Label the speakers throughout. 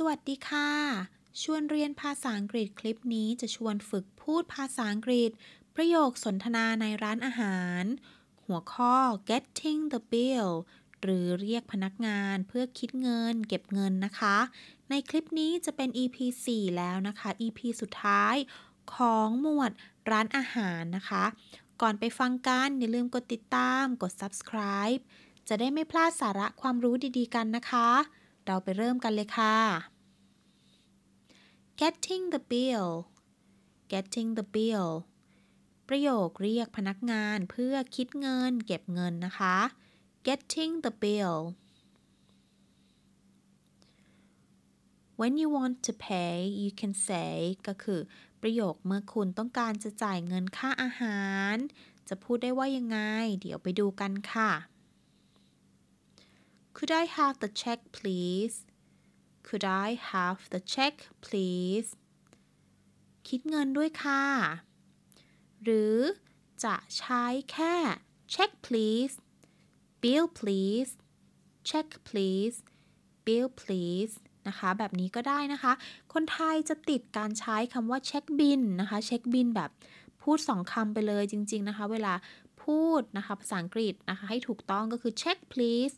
Speaker 1: สวัสดีค่ะ ชวนเรียนภาษาอังกฤษคลิปนี้จะชวนฝึกพูดภาษาอังกฤษ ประโยคสนทนาในร้านอาหาร หัวข้อ getting the bill หรือเรียกพนักงานเพื่อคิดเงินเก็บเงินนะคะ ในคลิปนี้จะเป็น EP 4 แล้วนะคะ EP สุดท้ายของหมวดร้านอาหารนะคะ ก่อนไปฟังกัน อย่าลืมกดติดตามกด subscribe จะได้ไม่พลาดสาระความรู้ดีๆกันนะคะเราไปเริ่มกันเลยค่ะ getting the bill getting the bill ประโยคเรียกพนักงานเพื่อคิดเงินเก็บเงินนะคะ getting the bill when you want to pay you can say ก็คือประโยคเมื่อคุณต้องการจะจ่ายเงินค่าอาหาร จะพูดได้ว่ายังไง เดี๋ยวไปดูกันค่ะ Could I have the check please Could I have the check please คิดเงินด้วยค่ะ หรือจะใช้แค่ check please bill please check please bill please นะคะ แบบนี้ก็ได้นะคะ คนไทยจะติดการใช้คำว่า check bin นะคะ check bin แบบพูดสองคำไปเลยจริง ๆ นะคะ เวลาพูด นะคะ ภาษาอังกฤษนะคะ ให้ถูกต้องก็คือ check please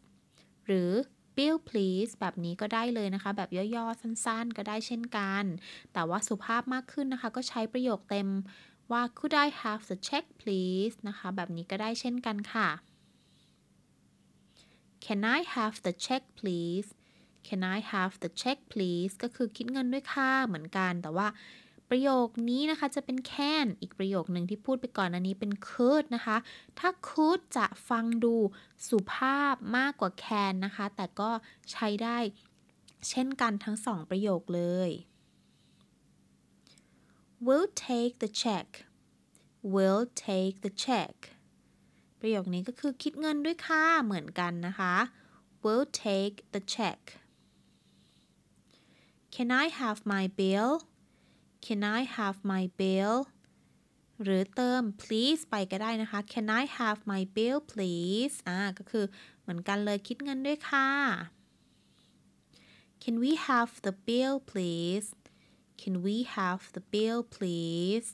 Speaker 1: หรือ Bill please แบบนี้ก็ได้เลยนะคะ แบบย่อๆสั้นๆ ก็ได้เช่นกัน แต่ว่าสุภาพมากขึ้นนะคะ ก็ใช้ประโยคเต็ม ว่า could I have the check please นะคะ แบบนี้ก็ได้เช่นกันค่ะ Can I have the check please Can I have the check please ก็คือคิดเงินด้วยค่าเหมือนกันแต่ว่าประโยคนี้นะคะ จะเป็น can อีกประโยคหนึ่งที่พูดไปก่อนอันนี้เป็น could นะคะ ถ้า could จะฟังดูสุภาพมากกว่า can นะคะ แต่ก็ใช้ได้เช่นกันทั้งสองประโยคเลย will take the check will take the check ประโยคนี้ก็คือคิดเงินด้วยค่ะเหมือนกันนะคะ will take the check Can I have my bill can I have my bill หรือเติม please ไปก็ได้นะคะ can I have my bill please อ่าก็คือเหมือนกันเลย คิดเงินด้วยค่ะ can we have the bill please can we have the bill please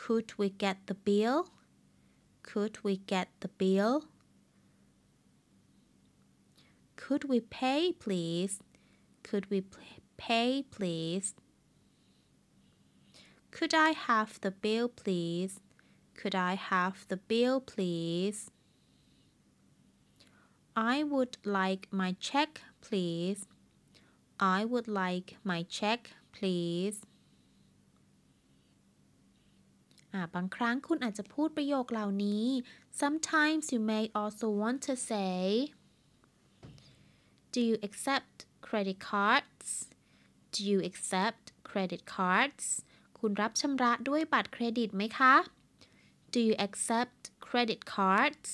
Speaker 1: could we get the bill could we get the bill could we pay please could we pay, please? Could I have the bill, please? Could I have the bill, please? I would like my check, please. I would like my check, please. บางครั้งคุณอาจจะพูดประโยคเหล่านี้ Sometimes you may also want to say Do you accept credit cards? Do you accept credit cards คุณรับชำระด้วยบัตรเครดิตไหมคะ Do you accept credit cards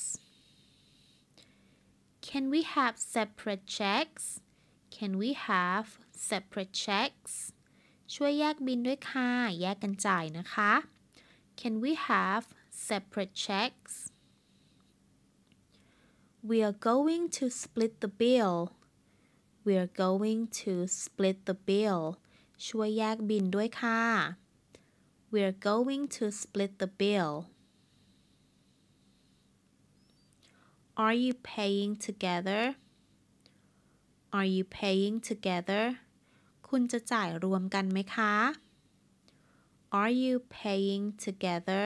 Speaker 1: Can we have separate checks Can we have separate checks ช่วยแยกบินด้วยค่ะ แยกกันจ่ายนะคะ Can we have separate checks We are going to split the bill we are going to split the bill ช่วยแยกบินด้วยค่ะ We are going to split the bill Are you paying together Are you paying together คุณจะจ่ายรวมกันไหมคะ Are you paying together